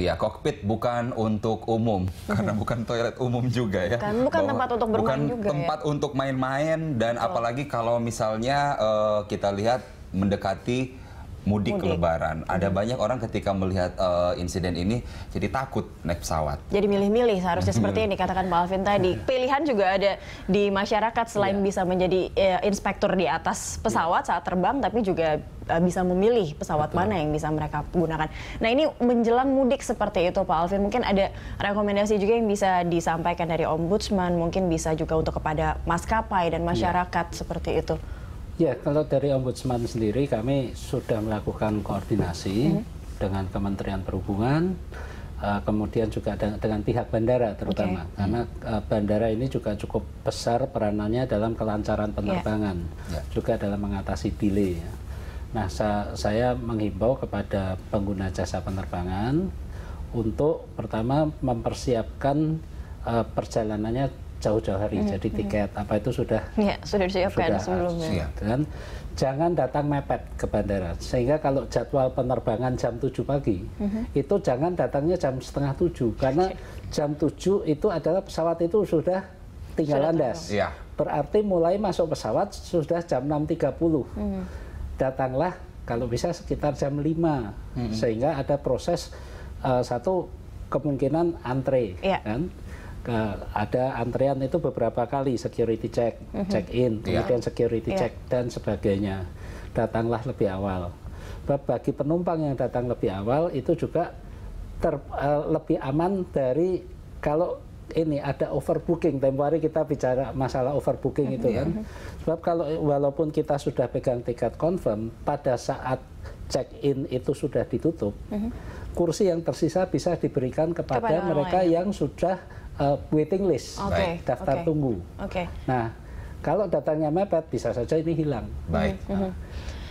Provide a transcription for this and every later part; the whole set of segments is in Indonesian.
iya Kokpit bukan untuk umum karena bukan toilet umum juga ya. Bukan, bukan Bahwa, tempat untuk bermain bukan juga. Ya. tempat ya? untuk main-main dan Betul. apalagi kalau misalnya uh, kita lihat mendekati mudik, mudik. lebaran. Ada banyak orang ketika melihat uh, insiden ini jadi takut naik pesawat. Jadi milih-milih seharusnya seperti ini, katakan Pak Alvin tadi. Pilihan juga ada di masyarakat selain yeah. bisa menjadi uh, inspektur di atas pesawat yeah. saat terbang tapi juga eh, bisa memilih pesawat Betul. mana yang bisa mereka gunakan. Nah, ini menjelang mudik seperti itu Pak Alvin mungkin ada rekomendasi juga yang bisa disampaikan dari ombudsman, mungkin bisa juga untuk kepada maskapai dan iya. masyarakat yeah. seperti itu. Ya, kalau dari Ombudsman sendiri kami sudah melakukan koordinasi hmm. dengan Kementerian Perhubungan, eh, kemudian juga dengan pihak bandara terutama, okay. karena eh, bandara ini juga cukup besar peranannya dalam kelancaran ya. penerbangan, yeah. juga dalam mengatasi delay. Ya. Nah, saya menghimbau kepada pengguna jasa penerbangan untuk pertama mempersiapkan eh, perjalanannya jauh-jauh hari. Hmm. Jadi hmm. tiket hmm. apa itu sudah ya, sudah disiapkan sudah sebelumnya. Dan jangan datang mepet ke bandara. Sehingga kalau jadwal penerbangan jam 7 pagi, hmm. itu jangan datangnya jam setengah 7 karena jam 7 itu adalah pesawat itu sudah tinggal sudah landas. Ya. Berarti mulai masuk pesawat sudah jam 6.30. Hmm. Datanglah kalau bisa sekitar jam 5. Hmm. Sehingga ada proses uh, satu kemungkinan antre ya. kan ke, ada antrean itu beberapa kali security check, mhm. check in, iya. kemudian security yeah. check dan sebagainya. Datanglah lebih awal. Bagi penumpang yang datang lebih awal itu juga ter, uh, lebih aman dari kalau ini ada overbooking. Tempo hari kita bicara masalah overbooking itu mhm. kan. Iya. Sebab kalau walaupun kita sudah pegang tiket confirm pada saat check in itu sudah ditutup, mhm. kursi yang tersisa bisa diberikan kepada, kepada mereka yang sudah uh, waiting list, okay. daftar okay. tunggu. Okay. Nah, kalau datanya mepet bisa saja ini hilang. Baik. Nah,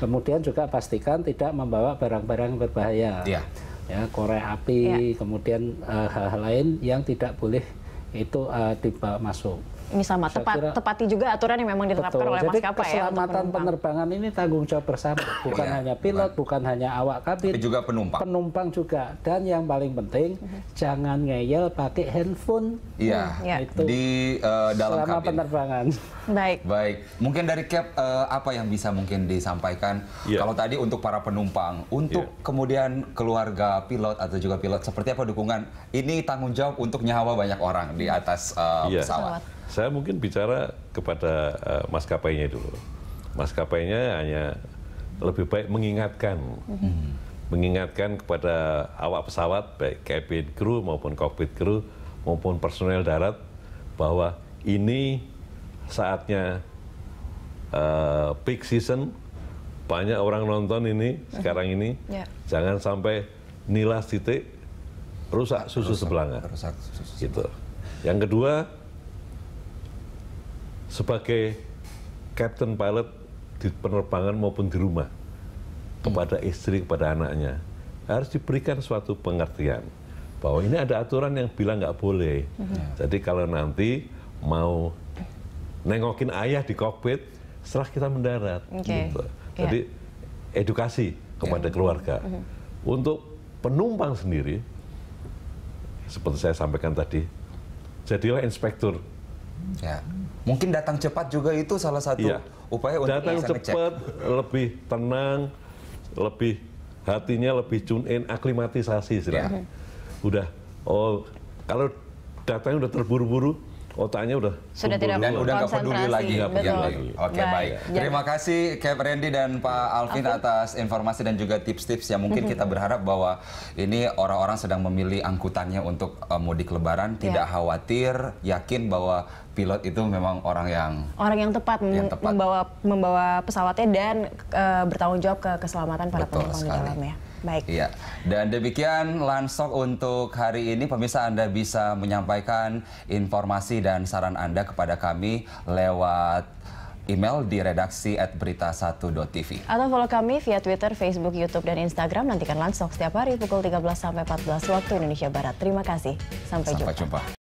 kemudian juga pastikan tidak membawa barang-barang berbahaya. Yeah. Ya, korek api, yeah. kemudian eh, hal-hal uh, lain yang tidak boleh itu uh, dibawa masuk ini sama tepat kira, tepati juga aturan yang memang diterapkan betul. oleh Jadi maskapai ya keselamatan ya keselamatan penerbangan ini tanggung jawab bersama bukan iya, hanya pilot bukan. hanya awak kabin tapi juga penumpang penumpang juga dan yang paling penting mhm. jangan ngeyel pakai handphone iya hmm, itu di uh, dalam selama kabin. penerbangan baik baik mungkin dari cap uh, apa yang bisa mungkin disampaikan yeah. kalau tadi untuk para penumpang untuk yeah. kemudian keluarga pilot atau juga pilot seperti apa dukungan ini tanggung jawab untuk nyawa banyak orang di atas uh, eh, yeah. pesawat. Saya mungkin bicara kepada uh, maskapainya dulu. Maskapainya hanya lebih baik mengingatkan, hmm. mengingatkan kepada awak pesawat baik cabin crew maupun cockpit crew maupun personel darat bahwa ini saatnya uh, peak season banyak orang nonton ini hmm. sekarang ini yeah. jangan sampai nilas titik rusak susu rusak, rusak susu sebelanga. gitu yang kedua sebagai captain pilot di penerbangan maupun di rumah kepada istri, kepada anaknya harus diberikan suatu pengertian bahwa ini ada aturan yang bilang nggak boleh. Mm-hmm. Jadi kalau nanti mau nengokin ayah di kokpit setelah kita mendarat, okay. gitu. Iya. jadi edukasi kepada yeah. keluarga. Mm-hmm. Untuk penumpang sendiri, seperti saya sampaikan tadi, jadilah inspektur Ya. Mungkin datang cepat juga itu salah satu ya. upaya untuk datang cepat, ngecek. lebih tenang, lebih hatinya lebih tune in, aklimatisasi sih Ya. Udah, oh kalau datang udah terburu-buru, otaknya udah sudah tidak dan udah nggak peduli lagi. Gak peduli lagi. Oke okay, baik. baik. Terima kasih Kev Randy dan Pak Alvin atas informasi dan juga tips-tips yang mungkin mhm. kita berharap bahwa ini orang-orang sedang memilih angkutannya untuk uh, mudik Lebaran yeah. tidak khawatir, yakin bahwa pilot itu memang orang yang orang yang tepat, yang tepat. membawa membawa pesawatnya dan uh, bertanggung jawab ke keselamatan para penumpang di dalamnya Baik. Iya. Dan demikian Lansok untuk hari ini pemirsa Anda bisa menyampaikan informasi dan saran Anda kepada kami lewat email di redaksi at berita1.tv. Atau follow kami via Twitter, Facebook, Youtube, dan Instagram. Nantikan langsung setiap hari pukul 13 sampai 14 waktu Indonesia Barat. Terima kasih. Sampai, Sampai jumpa. jumpa.